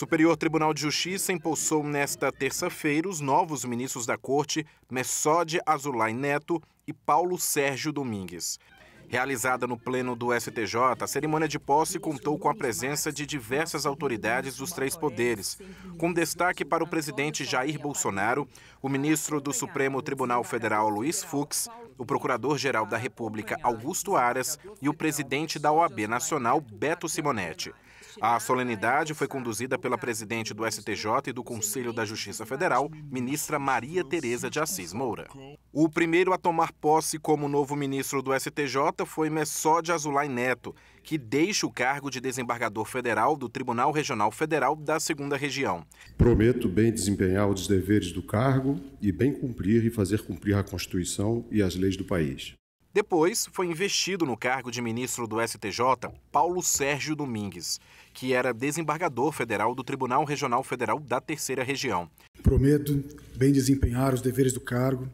Superior Tribunal de Justiça impulsou nesta terça-feira os novos ministros da Corte, Messode Azulay Neto e Paulo Sérgio Domingues. Realizada no pleno do STJ, a cerimônia de posse contou com a presença de diversas autoridades dos três poderes, com destaque para o presidente Jair Bolsonaro, o ministro do Supremo Tribunal Federal Luiz Fux, o procurador-geral da República Augusto Aras e o presidente da OAB Nacional Beto Simonetti. A solenidade foi conduzida pela presidente do STJ e do Conselho da Justiça Federal, ministra Maria Tereza de Assis Moura. O primeiro a tomar posse como novo ministro do STJ foi de Azulay Neto, que deixa o cargo de desembargador federal do Tribunal Regional Federal da Segunda Região. Prometo bem desempenhar os deveres do cargo e bem cumprir e fazer cumprir a Constituição e as leis do país. Depois, foi investido no cargo de ministro do STJ Paulo Sérgio Domingues, que era desembargador federal do Tribunal Regional Federal da Terceira Região. Prometo bem desempenhar os deveres do cargo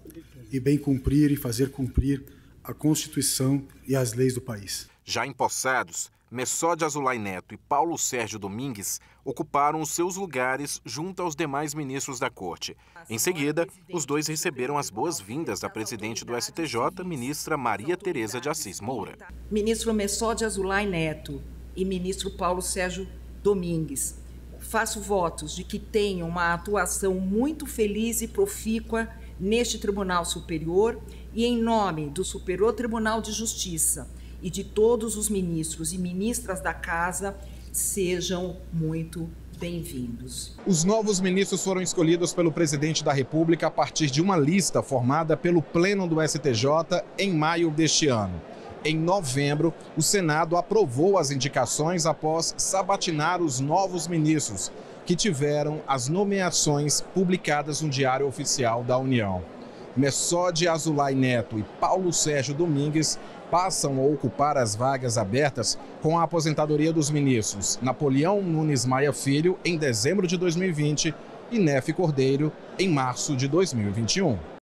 e bem cumprir e fazer cumprir a Constituição e as leis do país. Já empossados, Messode Azulay Neto e Paulo Sérgio Domingues ocuparam os seus lugares junto aos demais ministros da Corte. Em seguida, os dois receberam as boas-vindas da presidente do STJ, ministra Maria Tereza de Assis Moura. Ministro Messode Azulay Neto e ministro Paulo Sérgio Domingues, faço votos de que tenham uma atuação muito feliz e profícua neste Tribunal Superior e em nome do Superior Tribunal de Justiça e de todos os ministros e ministras da Casa, sejam muito bem-vindos. Os novos ministros foram escolhidos pelo presidente da República a partir de uma lista formada pelo Pleno do STJ em maio deste ano. Em novembro, o Senado aprovou as indicações após sabatinar os novos ministros, que tiveram as nomeações publicadas no Diário Oficial da União. Messode Azulay Neto e Paulo Sérgio Domingues passam a ocupar as vagas abertas com a aposentadoria dos ministros Napoleão Nunes Maia Filho em dezembro de 2020 e Nefe Cordeiro em março de 2021.